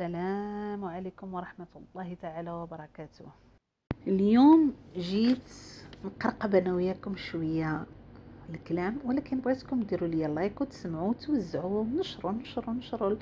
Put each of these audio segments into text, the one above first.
السلام عليكم ورحمة الله تعالى وبركاته اليوم جيت نقرقب انا وياكم شوية الكلام ولكن بغيتكم ديروا لي لايك وتسمعوا وتوزعوا نشروا نشروا نشروا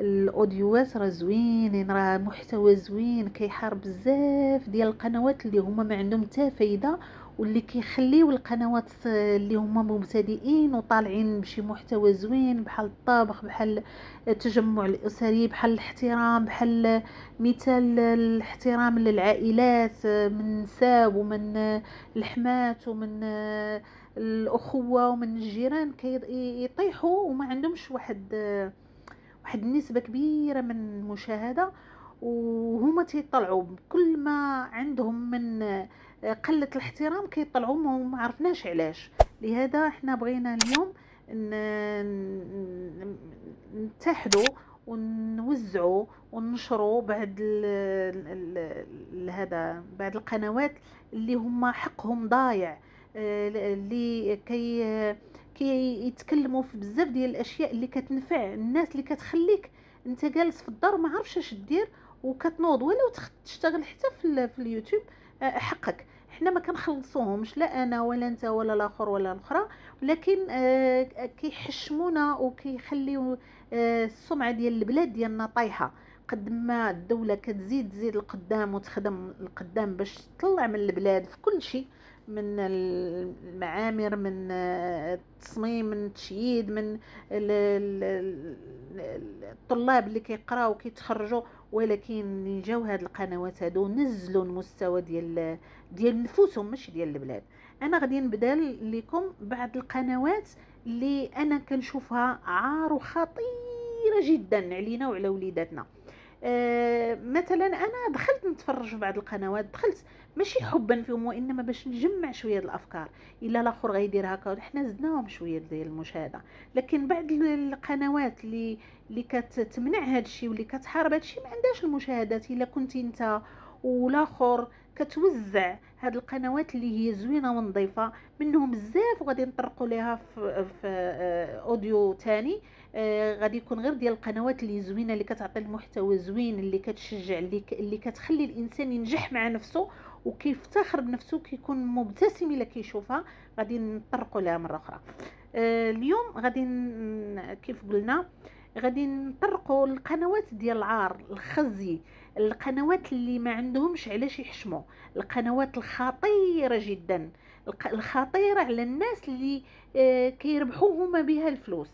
الاوديوات راه زوينين راه محتوى زوين كيحارب بزاف ديال القنوات اللي هما ما عندهم حتى فايده واللي كيخليو القنوات اللي هما مبتدئين وطالعين بشي محتوى زوين بحال الطبخ بحال التجمع الاسري بحال الاحترام بحال مثال الاحترام للعائلات من ساب ومن الحمات ومن الاخوه ومن الجيران كيطيحوا وما عندهمش واحد واحد النسبه كبيره من المشاهده وهما تيطلعوا بكل ما عندهم من قله الاحترام كيطلعوا ما عرفناش علاش لهذا احنا بغينا اليوم نتحدوا ونوزعوا وننشروا بعد هذا بعد القنوات اللي هما حقهم ضايع آه، اللي كي كي يتكلموا في بزاف ديال الاشياء اللي كتنفع الناس اللي كتخليك انت جالس في الدار ما عارفش اش دير وكتنوض ولو تشتغل حتى في, في اليوتيوب آه، حقك حنا ما كنخلصوهمش لا انا ولا انت ولا الاخر ولا الاخرى ولكن آه كيحشمونا وكيخليو آه السمعه ديال البلاد ديالنا طايحه قد ما الدولة كتزيد تزيد القدام وتخدم القدام باش تطلع من البلاد في كل شيء من المعامر من التصميم من التشييد من الطلاب اللي كيقراو كيتخرجوا ولكن اللي جاو هاد القنوات هادو نزلوا المستوى ديال ديال نفوسهم ماشي ديال البلاد انا غادي نبدا لكم بعض القنوات اللي انا كنشوفها عار وخطيره جدا علينا وعلى وليداتنا آه، مثلا انا دخلت نتفرج في بعض القنوات دخلت ماشي نعم. حبا فيهم وانما باش نجمع شويه الافكار الا الاخر غيدير هكا حنا زدناهم شويه ديال المشاهده لكن بعض القنوات اللي اللي كتمنع هذا الشيء واللي كتحارب هذا الشيء ما عندهاش المشاهدات الا كنت انت والاخر كتوزع هاد القنوات اللي هي زوينه ونظيفه منهم بزاف وغادي نطرقوا ليها في, في آه، اوديو تاني آه، غادي يكون غير ديال القنوات اللي زوينه اللي كتعطي المحتوى زوين اللي كتشجع اللي, ك... اللي كتخلي الانسان ينجح مع نفسه وكيفتخر بنفسه كيكون مبتسم الا كيشوفها غادي نطرقوا لها مره اخرى آه، اليوم غادي كيف قلنا غادي نطرقوا القنوات ديال العار الخزي القنوات اللي ما عندهمش علاش يحشموا القنوات الخطيره جدا الخطيره على الناس اللي آه، كيربحوا هما بها الفلوس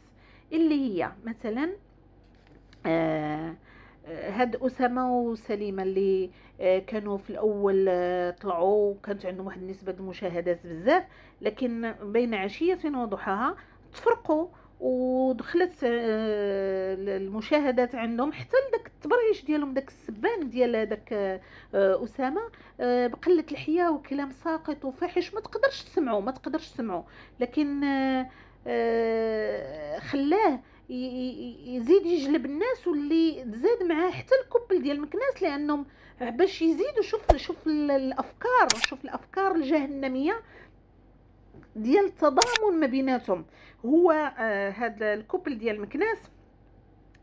اللي هي مثلا آه، هاد اسامه وسليمه اللي آه، كانوا في الاول آه، طلعوا كانت عندهم واحد النسبه المشاهدات بزاف لكن بين عشيه وضحاها تفرقوا ودخلت المشاهدات عندهم حتى لداك التبرعيش ديالهم داك السبان ديال داك اسامه بقله الحياه وكلام ساقط وفاحش ما تقدرش تسمعوا ما تقدرش تسمعوا لكن آه، خلاه يزيد يجلب الناس واللي تزاد معاه حتى الكبل ديال مكناس لانهم باش يزيدوا شوف شوف الافكار شوف الافكار الجهنميه ديال التضامن ما بيناتهم هو آه الكوبل ديال مكناس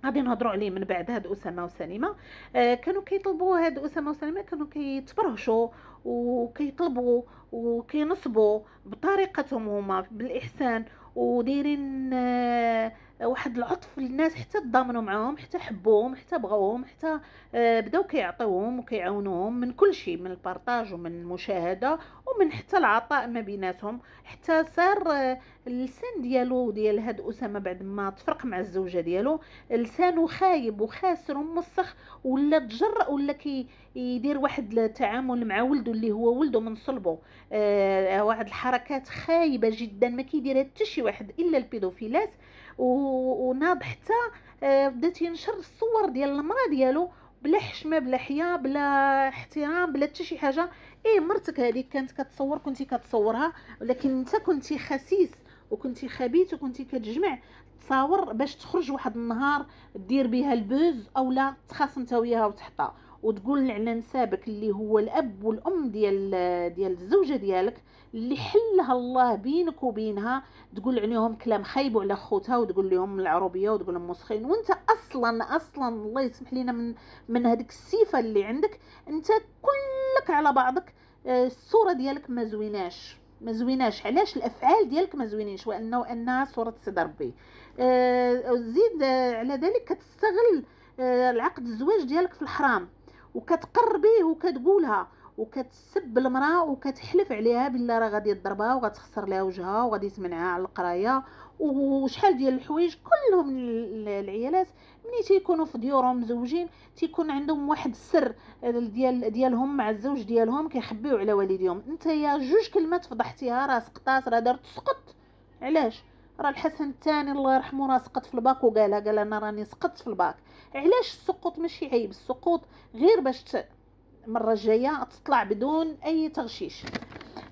غادي نهضروا عليه من بعد هاد اسامه وسليمه آه كانوا كيطلبوا هاد اسامه وسليمه كانوا كيتبرهشوا وكيطلبوا وكينصبوا بطريقتهم هما بالاحسان ودير واحد العطف للناس حتى تضامنوا معاهم حتى حبوهم حتى بغاوهم حتى آه، بداو كيعطيوهم وكيعاونوهم من كل شيء من البارطاج ومن المشاهده ومن حتى العطاء ما بيناتهم حتى صار آه، اللسان ديالو ديال هاد اسامه بعد ما تفرق مع الزوجه ديالو لسانه خايب وخاسر وموسخ ولا تجرأ ولا كي يدير واحد التعامل مع ولده اللي هو ولده من صلبه آه واحد الحركات خايبه جدا ما كيديرها حتى شي واحد الا البيدوفيلات وناض حتى آه، بدا تينشر الصور ديال المراه ديالو بلا حشمه بلا حياه بلا احترام بلا حتى شي حاجه ايه مرتك هذيك كانت كتصور كنتي كتصورها ولكن انت كنتي خسيس وكنتي خبيث وكنتي كتجمع تصاور باش تخرج واحد النهار دير بها البوز اولا تخاصم انت وياها وتحطها وتقول على نسابك اللي هو الاب والام ديال ديال الزوجه ديالك اللي حلها الله بينك وبينها تقول عليهم كلام خايب وعلى خوتها وتقول لهم العربيه وتقول لهم مسخين وانت اصلا اصلا الله يسمح لنا من من هذيك السيفه اللي عندك انت كلك على بعضك آه، الصوره ديالك ما زويناش ما زويناش علاش الافعال ديالك ما زوينينش وانه انها صوره صدر ربي آه، زيد آه، على ذلك كتستغل العقد الزواج ديالك في الحرام وكتقربيه وكتقولها وكتسب المراه وكتحلف عليها بالله راه غادي تضربها وغتخسر لها وجهها وغادي تمنعها على القرايه وشحال ديال الحوايج كلهم العيالات ملي تيكونوا في ديورهم مزوجين تيكون عندهم واحد السر ديال ديالهم مع الزوج ديالهم كيخبيو على والديهم انت يا جوج كلمات فضحتيها راه سقطات راه دارت سقط علاش راه الحسن الثاني الله يرحمه راه سقط في الباك وقالها قال انا راني سقطت في الباك علاش السقوط ماشي عيب السقوط غير باش المره الجايه تطلع بدون اي تغشيش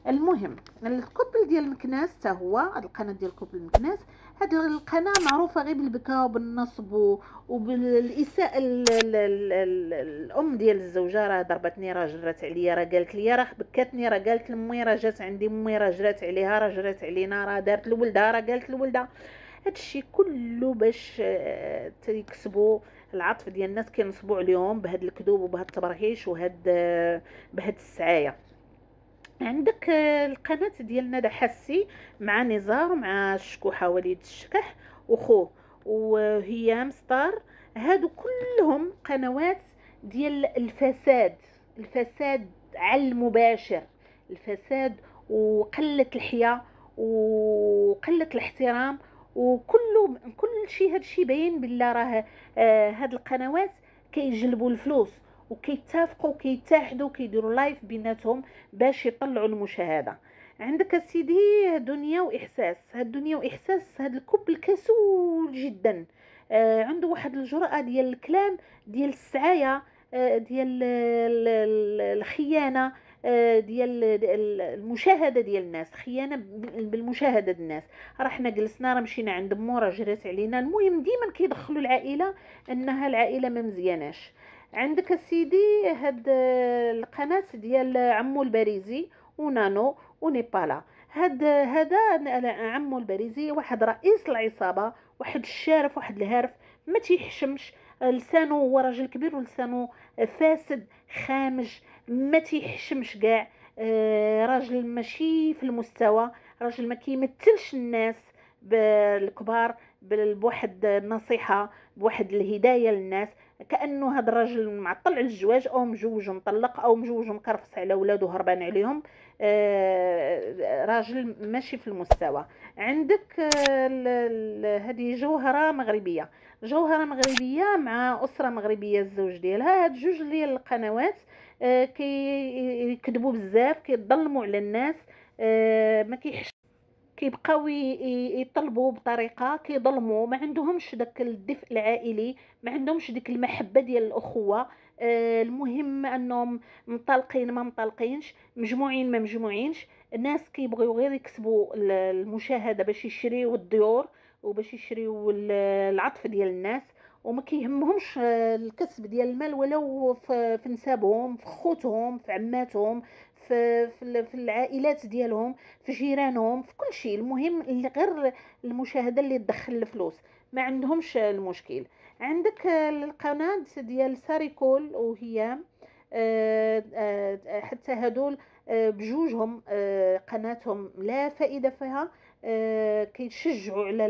المهم الكوبل ديال المكناس حتى هو هاد القناه ديال كوبل المكناس هاد القناه معروفه غير بالبكاء وبالنصب وبالاساءه الام ديال الزوجه راه ضربتني راه جرات عليا راه قالت لي راه بكاتني راه قالت لامي راه جات عندي امي راه جرات عليها راه جرات علينا راه دارت لولدها راه قالت لولدها هادشي كله باش آه، تيكسبوا العطف ديال الناس كينصبوا عليهم بهاد الكذوب وبهاد التبرهيش وهاد بهاد السعايه عندك آه، القناه ديال ندى حسي مع نزار ومع الشكوحه وليد الشكح وخوه وهي مستار هادو كلهم قنوات ديال الفساد الفساد على المباشر الفساد وقله الحياه وقله الاحترام وكله كل شيء هذا الشيء باين بالله راه آه، هاد القنوات كيجلبوا الفلوس وكيتفقوا كيتحدوا كيديروا لايف بيناتهم باش يطلعوا المشاهده عندك سيدي دنيا واحساس هاد دنيا واحساس هاد الكوب الكسول جدا آه عنده واحد الجرأة ديال الكلام ديال السعاية آه ديال الخيانة ديال المشاهده ديال الناس خيانه بالمشاهده ديال الناس راه حنا جلسنا راه مشينا عند مو راه جرات علينا المهم ديما كيدخلوا العائله انها العائله ما مزياناش عندك السيدي هاد القناه ديال عمو البريزي ونانو ونيبالا هاد هذا عمو البريزي واحد رئيس العصابه واحد الشارف واحد الهارف ما تيحشمش لسانه هو راجل كبير ولسانه فاسد خامج ما تيحشمش كاع آه، راجل ماشي في المستوى راجل ما كيمثلش الناس بالكبار بواحد النصيحه بواحد الهدايه للناس كانه هذا الراجل معطل على الزواج او مجوج مطلق او مجوج مكرفص على ولادو هربان عليهم آه راجل ماشي في المستوى عندك آه هذه جوهره مغربيه جوهره مغربيه مع اسره مغربيه الزوج ديالها هاد جوج ديال القنوات آه آه، كيكذبوا بزاف كيظلموا على الناس آه، ما كيحش كيبقاو يطلبوا بطريقه كيظلموا ما عندهمش داك الدفء العائلي ما عندهمش ديك المحبه ديال الاخوه آه، المهم انهم مطلقين ما مطلقينش مجموعين ما مجموعينش الناس كيبغيو غير يكسبوا المشاهده باش يشريو الديور وباش يشريو العطف ديال الناس وما كيهمهمش آه، الكسب ديال المال ولو في نسابهم في خوتهم في عماتهم في في العائلات ديالهم في جيرانهم في كل شيء المهم اللي غير المشاهده اللي تدخل الفلوس ما عندهمش المشكل عندك آه، القناه ديال ساريكول وهي آه، حتى هذول بجوجهم قناتهم لا فائده فيها كيتشجعوا على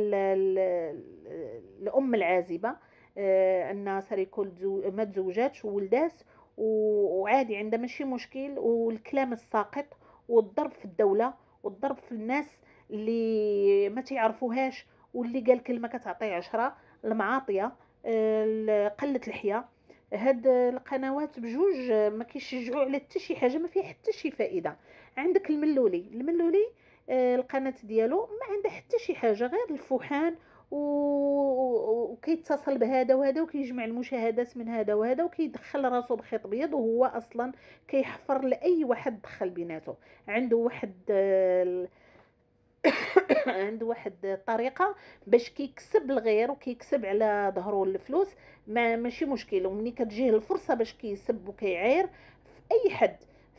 الام العازبه ان آه، سريكول ما تزوجاتش وولداس وعادي عندها ماشي مشكل والكلام الساقط والضرب في الدوله والضرب في الناس اللي ما تعرفوهاش واللي قال كلمه كتعطي عشرة المعاطيه آه، قله الحياه هاد القنوات بجوج ما كيشجعوا على حتى شي حاجه ما فيها حتى شي فائده عندك الملولي الملولي آه، القناه ديالو ما عندها حتى شي حاجه غير الفوحان وكيتصل بهذا وهذا وكيجمع المشاهدات من هذا وهذا وكيدخل راسو بخيط ابيض وهو اصلا كيحفر لاي واحد دخل بيناتو عنده واحد آه، عنده واحد الطريقه باش كيكسب الغير وكيكسب على ظهره الفلوس ما ماشي مشكل ومني كتجيه الفرصه باش كيسب وكيعاير في اي حد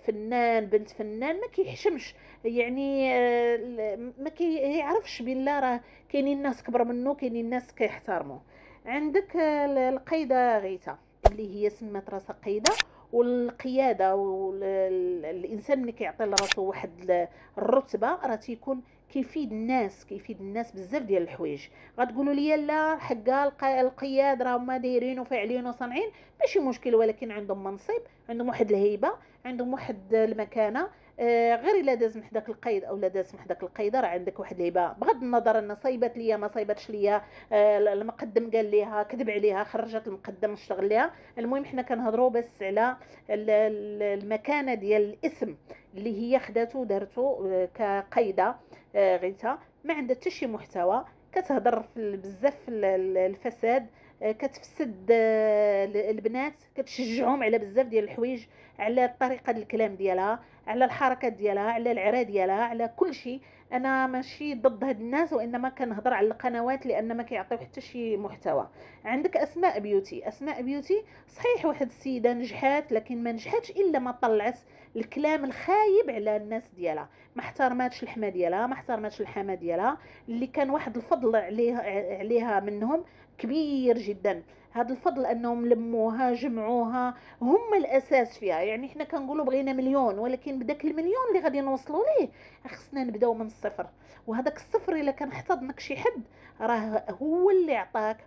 فنان بنت فنان ما كيحشمش يعني آه، ما كيعرفش بالله راه كاينين ناس كبر منه كاينين ناس كيحترموه عندك آه، القيده غيثه اللي هي سمات راسها قيده والقياده والانسان ملي كيعطي لراسو واحد الرتبه راه تيكون كيفيد الناس كيفيد الناس بزاف ديال الحوايج غتقولوا لي لا حقا القياد راه هما دايرين وفاعلين وصانعين ماشي مشكل ولكن عندهم منصب عندهم واحد الهيبه عندهم واحد المكانه آه، غير الا داز محداك حداك القيد او لا داز محداك حداك القيد راه عندك واحد الهيبه بغض النظر ان صايبات ليا ما صايباتش ليا آه، المقدم قال ليها كذب عليها خرجت المقدم اشتغل ليها المهم حنا كنهضروا بس على المكانه ديال الاسم اللي هي خداتو دارتو آه، كقيده غيتها ما عندها حتى شي محتوى كتهضر بزاف الفساد آه، كتفسد آه، البنات كتشجعهم على بزاف ديال الحوايج على الطريقه الكلام ديالها على الحركات ديالها على العرا ديالها على كل شيء انا ماشي ضد هاد الناس وانما كنهضر على القنوات لان ما كيعطيو حتى شي محتوى عندك اسماء بيوتي اسماء بيوتي صحيح واحد السيده نجحات لكن ما نجحتش الا ما طلعت الكلام الخايب على الناس ديالها ما احترماتش الحما ديالها ما احترماتش الحما ديالها اللي كان واحد الفضل عليها عليها منهم كبير جدا هذا الفضل انهم لموها جمعوها هم الاساس فيها يعني حنا كنقولوا بغينا مليون ولكن بداك المليون اللي غادي نوصلوا ليه خصنا نبداو من الصفر وهذاك الصفر الا كان احتضنك شي حد راه هو اللي عطاك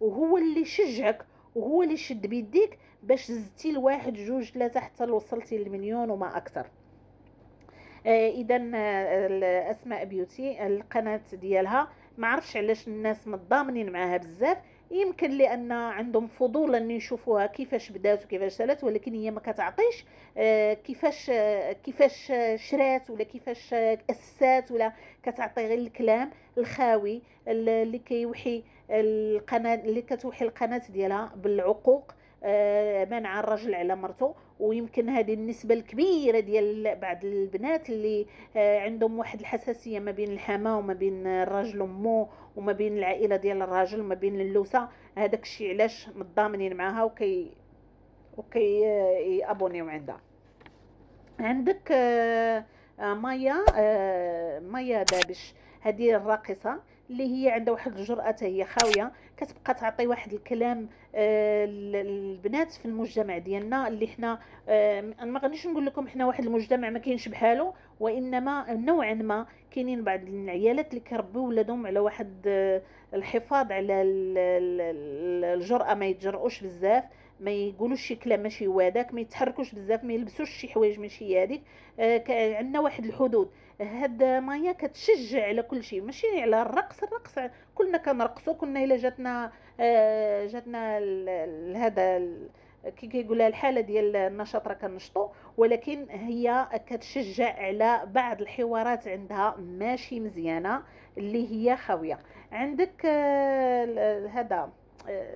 وهو اللي شجعك وهو اللي شد بيديك باش زدتي لواحد جوج ثلاثه حتى وصلتي للمليون وما اكثر آه اذا آه، الاسماء بيوتي القناه ديالها ما عرفش علاش الناس متضامنين معاها بزاف يمكن لان عندهم فضول ان يشوفوها كيفاش بدات وكيفاش سالت ولكن هي ما كتعطيش آه، كيفاش آه، كيفاش شرات ولا كيفاش اسسات ولا كتعطي غير الكلام الخاوي اللي كيوحي القناه اللي كتوحي القناه ديالها بالعقوق آه، منع الرجل على مرته ويمكن هذه النسبه الكبيره ديال بعض البنات اللي آه، عندهم واحد الحساسيه ما بين الحماة وما بين الراجل امه وما بين العائله ديال الراجل وما بين اللوسه هذاك الشيء علاش متضامنين معاها وكي وكي آه، يابونيو عندها عندك مايا مايا دابش هذه الراقصه اللي هي عندها واحد الجرأة هي خاوية كتبقى تعطي واحد الكلام آه، للبنات البنات في المجتمع ديالنا اللي حنا آه، ما غاديش نقول لكم حنا واحد المجتمع ما كاينش بحالو وانما نوعا ما كاينين بعض العيالات اللي كيربيو ولادهم على واحد آه، الحفاظ على الجرأة ما يتجرؤوش بزاف ما يقولوش شي كلام ماشي هو هذاك ما يتحركوش بزاف ما يلبسوش شي حوايج ماشي هي هذيك آه عندنا واحد الحدود هاد مايا كتشجع على كل شيء ماشي على الرقص الرقص كلنا كنرقصوا كنا الا جاتنا آه جاتنا هذا كي كيقولها الحاله ديال النشاط راه كنشطو ولكن هي كتشجع على بعض الحوارات عندها ماشي مزيانه اللي هي خاويه عندك آه هذا آه،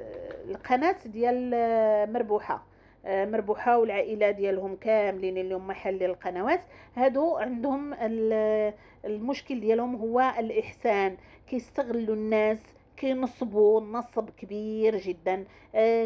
القناه ديال آه، مربوحه آه، مربوحه والعائله ديالهم كاملين اللي هما محل القنوات هادو عندهم المشكل ديالهم هو الاحسان كيستغلوا الناس كينصبوا نصب كبير جدا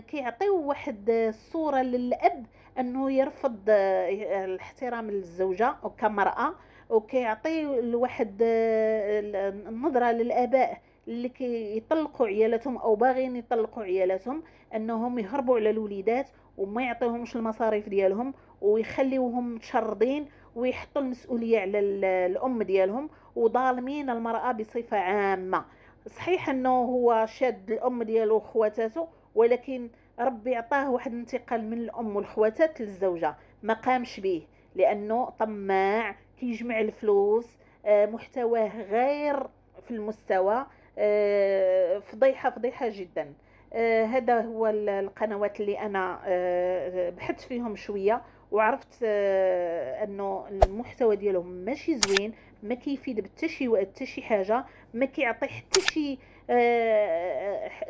كيعطيو واحد الصوره للاب انه يرفض الاحترام للزوجه كمراه وكيعطي واحد النظره للاباء اللي كيطلقوا عيالاتهم او باغيين يطلقوا عيالاتهم انهم يهربوا على الوليدات وما يعطيهمش المصاريف ديالهم ويخليوهم متشردين ويحطوا المسؤوليه على الام ديالهم وظالمين المراه بصفه عامه صحيح انه هو شاد الام ديالو وخواتاتو ولكن ربي عطاه واحد الانتقال من الام والخواتات للزوجه ما قامش به لانه طماع كيجمع الفلوس آه، محتواه غير في المستوى آه، فضيحه فضيحه جدا آه، هذا هو القنوات اللي انا آه، بحثت فيهم شويه وعرفت انه المحتوى ديالهم ماشي زوين ما كيفيد بحتى شي حتى شي حاجه ما كيعطي حتى شي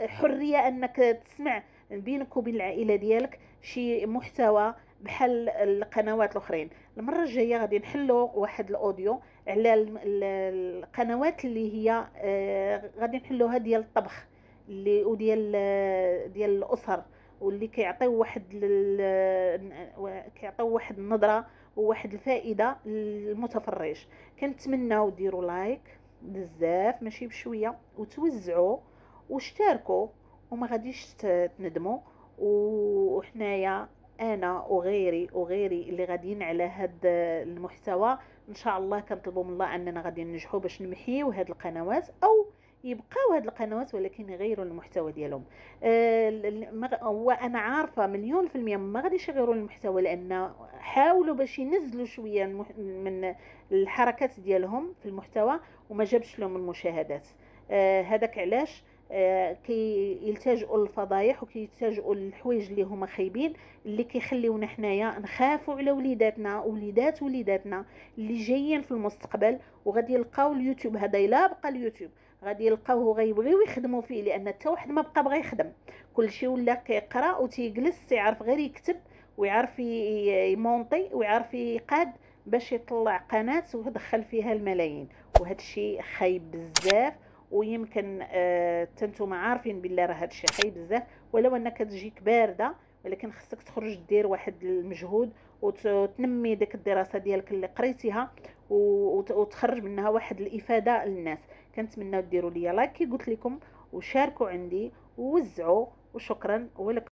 حريه انك تسمع بينك وبين العائله ديالك شي محتوى بحال القنوات الاخرين المره الجايه غادي نحلو واحد الاوديو على القنوات اللي هي آه، غادي نحلوها ديال الطبخ اللي وديال آه، ديال الاسر واللي كيعطيو واحد كيعطيو واحد النظره وواحد الفائده للمتفرج كنتمناو ديروا لايك بزاف ماشي بشويه وتوزعوا واشتركوا وما غاديش تندموا وحنايا انا وغيري وغيري اللي غاديين على هاد المحتوى ان شاء الله كنطلبوا من الله اننا غادي ننجحوا باش نمحيو هاد القنوات او يبقاو هاد القنوات ولكن يغيروا المحتوى ديالهم آه وانا عارفه مليون في المية ما غاديش يغيروا المحتوى لان حاولوا باش ينزلوا شويه من الحركات ديالهم في المحتوى وما جابش لهم المشاهدات آه هذاك علاش آه، كي للفضايح وكيلتجؤوا للحوايج اللي هما خايبين اللي كيخليونا حنايا نخافوا على وليداتنا وليدات وليداتنا اللي جايين في المستقبل وغادي يلقاو اليوتيوب هذا الا بقى اليوتيوب غادي يلقاوه غيبغيو يخدموا فيه لان حتى واحد ما بقى بغى يخدم كلشي ولا كيقرا وتيجلس يعرف غير يكتب ويعرف يمونطي ويعرف يقاد باش يطلع قناه ويدخل فيها الملايين وهذا الشيء خايب بزاف ويمكن انتم آه، عارفين باللي راه هادشي حي بزاف ولو انك تجيك بارده ولكن خصك تخرج دير واحد المجهود وتنمي ديك الدراسه ديالك اللي قريتيها وتخرج منها واحد الافاده للناس كنتمنى ديروا لي لايك كي قلت لكم وشاركوا عندي ووزعوا وشكرا ولكم